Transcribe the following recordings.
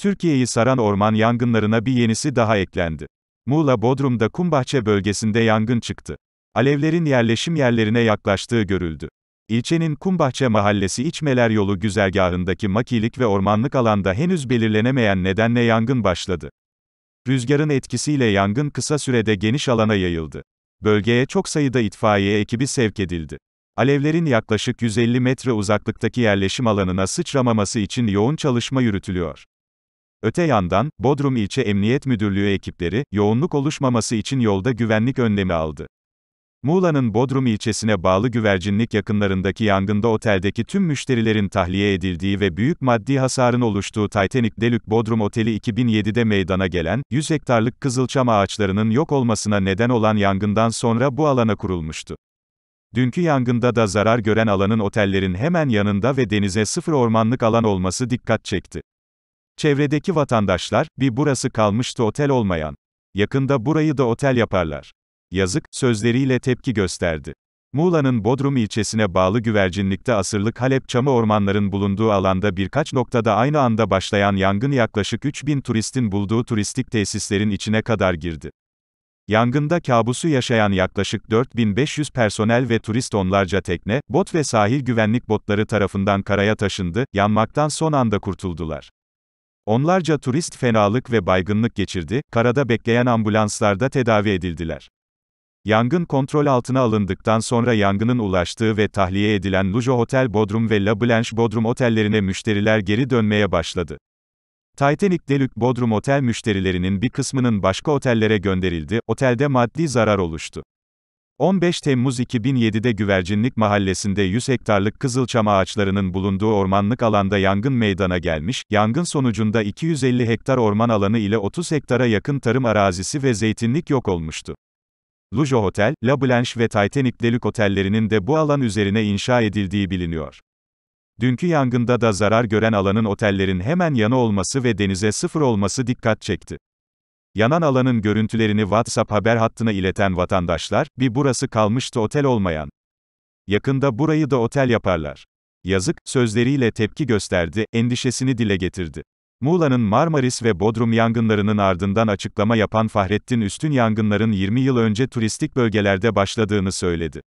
Türkiye'yi saran orman yangınlarına bir yenisi daha eklendi. Muğla Bodrum'da Kumbahçe bölgesinde yangın çıktı. Alevlerin yerleşim yerlerine yaklaştığı görüldü. İlçenin Kumbahçe Mahallesi İçmeler Yolu güzergahındaki makilik ve ormanlık alanda henüz belirlenemeyen nedenle yangın başladı. Rüzgarın etkisiyle yangın kısa sürede geniş alana yayıldı. Bölgeye çok sayıda itfaiye ekibi sevk edildi. Alevlerin yaklaşık 150 metre uzaklıktaki yerleşim alanına sıçramaması için yoğun çalışma yürütülüyor. Öte yandan, Bodrum İlçe Emniyet Müdürlüğü ekipleri, yoğunluk oluşmaması için yolda güvenlik önlemi aldı. Muğla'nın Bodrum ilçesine bağlı güvercinlik yakınlarındaki yangında oteldeki tüm müşterilerin tahliye edildiği ve büyük maddi hasarın oluştuğu Titanic Delük Bodrum Oteli 2007'de meydana gelen, 100 hektarlık kızılçam ağaçlarının yok olmasına neden olan yangından sonra bu alana kurulmuştu. Dünkü yangında da zarar gören alanın otellerin hemen yanında ve denize sıfır ormanlık alan olması dikkat çekti. Çevredeki vatandaşlar, bir burası kalmıştı otel olmayan. Yakında burayı da otel yaparlar. Yazık, sözleriyle tepki gösterdi. Muğla'nın Bodrum ilçesine bağlı güvercinlikte asırlık Halep çamı ormanların bulunduğu alanda birkaç noktada aynı anda başlayan yangın yaklaşık 3000 turistin bulduğu turistik tesislerin içine kadar girdi. Yangında kabusu yaşayan yaklaşık 4500 personel ve turist onlarca tekne, bot ve sahil güvenlik botları tarafından karaya taşındı, yanmaktan son anda kurtuldular. Onlarca turist fenalık ve baygınlık geçirdi, karada bekleyen ambulanslarda tedavi edildiler. Yangın kontrol altına alındıktan sonra yangının ulaştığı ve tahliye edilen Lujo Hotel Bodrum ve La Blanche Bodrum otellerine müşteriler geri dönmeye başladı. Titanic Deluxe Bodrum otel müşterilerinin bir kısmının başka otellere gönderildi, otelde maddi zarar oluştu. 15 Temmuz 2007'de Güvercinlik Mahallesi'nde 100 hektarlık kızılçam ağaçlarının bulunduğu ormanlık alanda yangın meydana gelmiş, yangın sonucunda 250 hektar orman alanı ile 30 hektara yakın tarım arazisi ve zeytinlik yok olmuştu. Lujo Hotel, La Blanche ve Titanic Deluxe otellerinin de bu alan üzerine inşa edildiği biliniyor. Dünkü yangında da zarar gören alanın otellerin hemen yanı olması ve denize sıfır olması dikkat çekti. Yanan alanın görüntülerini WhatsApp haber hattına ileten vatandaşlar, bir burası kalmıştı otel olmayan. Yakında burayı da otel yaparlar. Yazık, sözleriyle tepki gösterdi, endişesini dile getirdi. Muğla'nın Marmaris ve Bodrum yangınlarının ardından açıklama yapan Fahrettin Üstün yangınların 20 yıl önce turistik bölgelerde başladığını söyledi.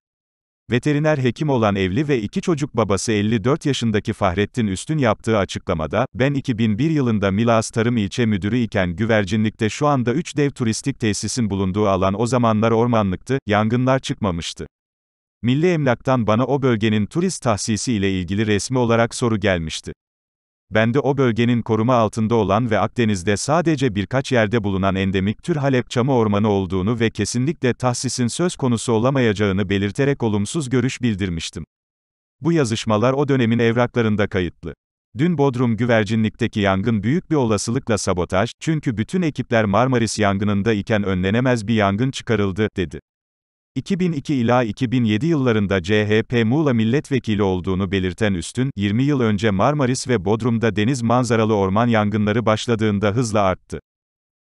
Veteriner hekim olan evli ve iki çocuk babası 54 yaşındaki Fahrettin Üstün yaptığı açıklamada, ben 2001 yılında Milas Tarım İlçe Müdürü iken güvercinlikte şu anda 3 dev turistik tesisin bulunduğu alan o zamanlar ormanlıktı, yangınlar çıkmamıştı. Milli Emlak'tan bana o bölgenin turist tahsisi ile ilgili resmi olarak soru gelmişti. Bende o bölgenin koruma altında olan ve Akdeniz'de sadece birkaç yerde bulunan endemik tür Halep çamı ormanı olduğunu ve kesinlikle tahsisin söz konusu olamayacağını belirterek olumsuz görüş bildirmiştim. Bu yazışmalar o dönemin evraklarında kayıtlı. Dün Bodrum güvercinlikteki yangın büyük bir olasılıkla sabotaj, çünkü bütün ekipler Marmaris yangınında iken önlenemez bir yangın çıkarıldı, dedi. 2002 ila 2007 yıllarında CHP Muğla milletvekili olduğunu belirten Üstün, 20 yıl önce Marmaris ve Bodrum'da deniz manzaralı orman yangınları başladığında hızla arttı.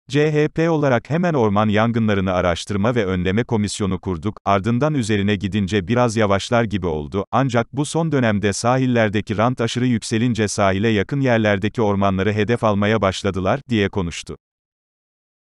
CHP olarak hemen orman yangınlarını araştırma ve önleme komisyonu kurduk, ardından üzerine gidince biraz yavaşlar gibi oldu, ancak bu son dönemde sahillerdeki rant aşırı yükselince sahile yakın yerlerdeki ormanları hedef almaya başladılar, diye konuştu.